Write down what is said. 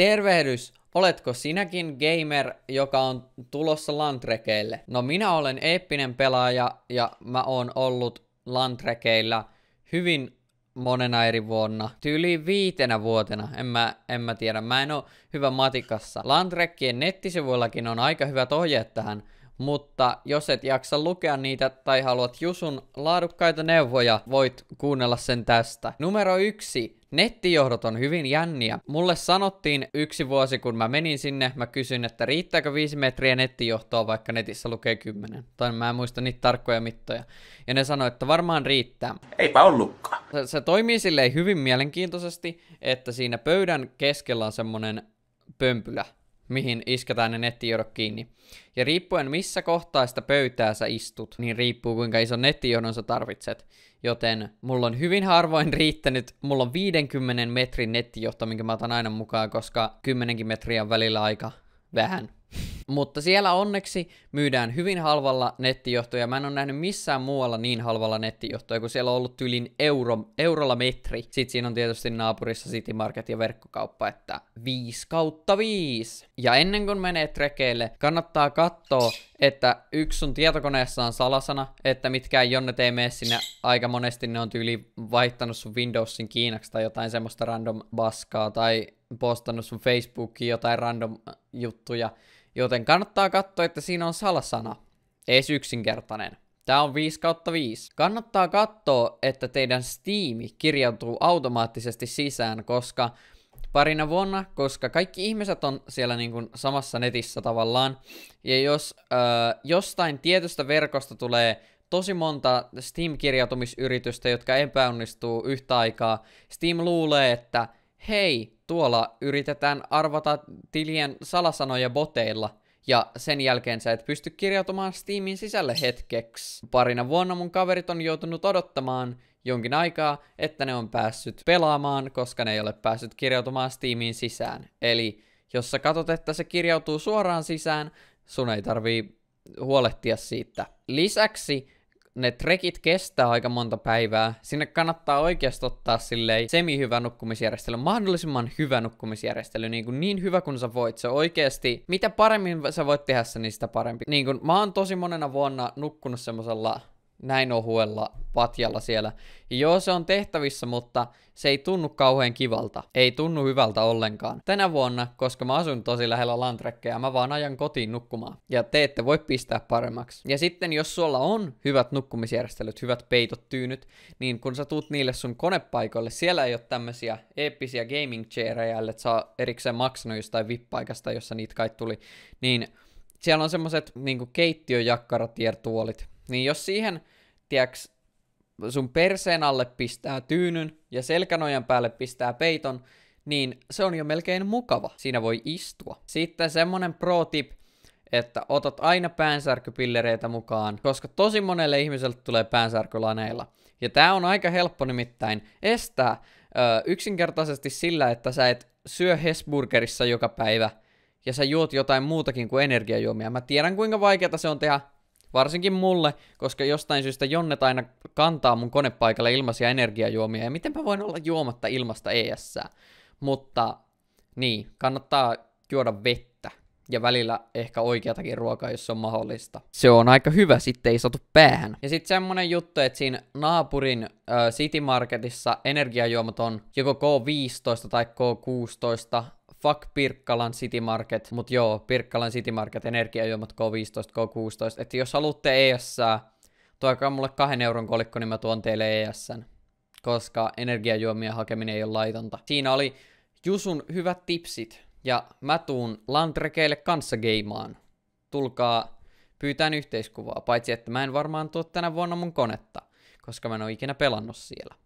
Tervehdys! Oletko sinäkin gamer, joka on tulossa lantrekeille? No minä olen eeppinen pelaaja ja mä oon ollut lantrekeillä hyvin monena eri vuonna. Tyyli viitenä vuotena, en mä, en mä tiedä. Mä en oo hyvä matikassa. Lantrekkien nettisivuillakin on aika hyvät ohjeet tähän mutta jos et jaksa lukea niitä tai haluat Jusun laadukkaita neuvoja, voit kuunnella sen tästä. Numero yksi. Nettijohdot on hyvin jänniä. Mulle sanottiin yksi vuosi, kun mä menin sinne, mä kysyin, että riittääkö 5 metriä nettijohtoa, vaikka netissä lukee 10. Tai mä en muista niitä tarkkoja mittoja. Ja ne sanoi, että varmaan riittää. Eipä ollutkaan. Se, se toimii silleen hyvin mielenkiintoisesti, että siinä pöydän keskellä on semmonen pömpylä, mihin isketään ne nettijohdot kiinni. Ja riippuen missä kohtaa sitä pöytää sä istut, niin riippuu kuinka ison nettijohdon sä tarvitset. Joten mulla on hyvin harvoin riittänyt, mulla on 50 metrin nettijohto, minkä mä otan aina mukaan, koska 10 metriä on välillä aika vähän mutta siellä onneksi myydään hyvin halvalla nettijohtoja. Mä en ole nähnyt missään muualla niin halvalla nettijohtoja, kun siellä on ollut tylin euro, eurolla metri. Sitten siinä on tietysti naapurissa City Market ja verkkokauppa, että 5 kautta 5. Ja ennen kuin menee trekeille, kannattaa katsoa, että yksi sun tietokoneessa on salasana, että mitkään jonne ei mene sinne. Aika monesti ne on tyyli vaihtanut sun Windowsin Kiinaksi tai jotain semmoista random baskaa tai postannut sun Facebookiin jotain random juttuja Joten kannattaa katsoa, että siinä on salasana. Ees yksinkertainen. Tämä on 5 kautta 5. Kannattaa katsoa, että teidän Steam kirjautuu automaattisesti sisään, koska parina vuonna, koska kaikki ihmiset on siellä niin kuin samassa netissä tavallaan. Ja jos äh, jostain tietystä verkosta tulee tosi monta Steam-kirjautumisyritystä, jotka epäonnistuu yhtä aikaa, Steam luulee, että hei, tuolla yritetään arvata tilien salasanoja boteilla, ja sen jälkeen sä et pysty kirjautumaan Steamin sisälle hetkeksi. Parina vuonna mun kaverit on joutunut odottamaan jonkin aikaa, että ne on päässyt pelaamaan, koska ne ei ole päässyt kirjautumaan Steamin sisään. Eli jos sä katot, että se kirjautuu suoraan sisään, sun ei tarvii huolehtia siitä. Lisäksi ne trekit kestää aika monta päivää. Sinne kannattaa oikeasti ottaa silleen semi-hyvä nukkumisjärjestely, mahdollisimman hyvä nukkumisjärjestely, niin, kuin niin hyvä kuin sä voit. Se oikeasti, mitä paremmin sä voit tehdä se, niin sitä parempi. Niin kuin, mä oon tosi monena vuonna nukkunut semmosella näin ohuella patjalla siellä. Ja joo, se on tehtävissä, mutta se ei tunnu kauhean kivalta. Ei tunnu hyvältä ollenkaan. Tänä vuonna, koska mä asun tosi lähellä lantrekkeja, mä vaan ajan kotiin nukkumaan. Ja te ette voi pistää paremmaksi. Ja sitten, jos sulla on hyvät nukkumisjärjestelyt, hyvät peitot, tyynyt, niin kun sä tuut niille sun konepaikoille, siellä ei ole tämmösiä eeppisiä gaming chairejä, että saa erikseen maksanut jostain vippaikasta, jossa niitä kai tuli, niin siellä on semmoset niinku keittiöjakkaratiertuolit, niin jos siihen, tiiäks, sun perseen alle pistää tyynyn ja selkänojan päälle pistää peiton, niin se on jo melkein mukava. Siinä voi istua. Sitten semmonen pro tip, että otat aina päänsärkypillereitä mukaan, koska tosi monelle ihmiselle tulee päänsärkylaneilla. Ja tää on aika helppo nimittäin estää ö, yksinkertaisesti sillä, että sä et syö Hesburgerissa joka päivä ja sä juot jotain muutakin kuin energiajuomia. Mä tiedän kuinka vaikeata se on tehdä Varsinkin mulle, koska jostain syystä Jonnet aina kantaa mun konepaikalle ilmaisia energiajuomia, ja miten mä voin olla juomatta ilmasta ES. Mutta niin, kannattaa juoda vettä ja välillä ehkä oikeatakin ruokaa, jos se on mahdollista. Se on aika hyvä, sitten ei satu päähän. Ja sitten semmonen juttu, että siinä naapurin äh, City Marketissa energiajuomat on joko K15 tai K16 fuck Pirkkalan City Market, mut joo, Pirkkalan City Market, energiajuomat K15, K16, että jos haluatte ES, tuokaa mulle kahden euron kolikko, niin mä tuon teille ES, koska energiajuomia hakeminen ei ole laitonta. Siinä oli Jusun hyvät tipsit, ja mä tuun Lantrekeille kanssa geimaan. Tulkaa pyytään yhteiskuvaa, paitsi että mä en varmaan tuo tänä vuonna mun konetta, koska mä en oo ikinä pelannut siellä.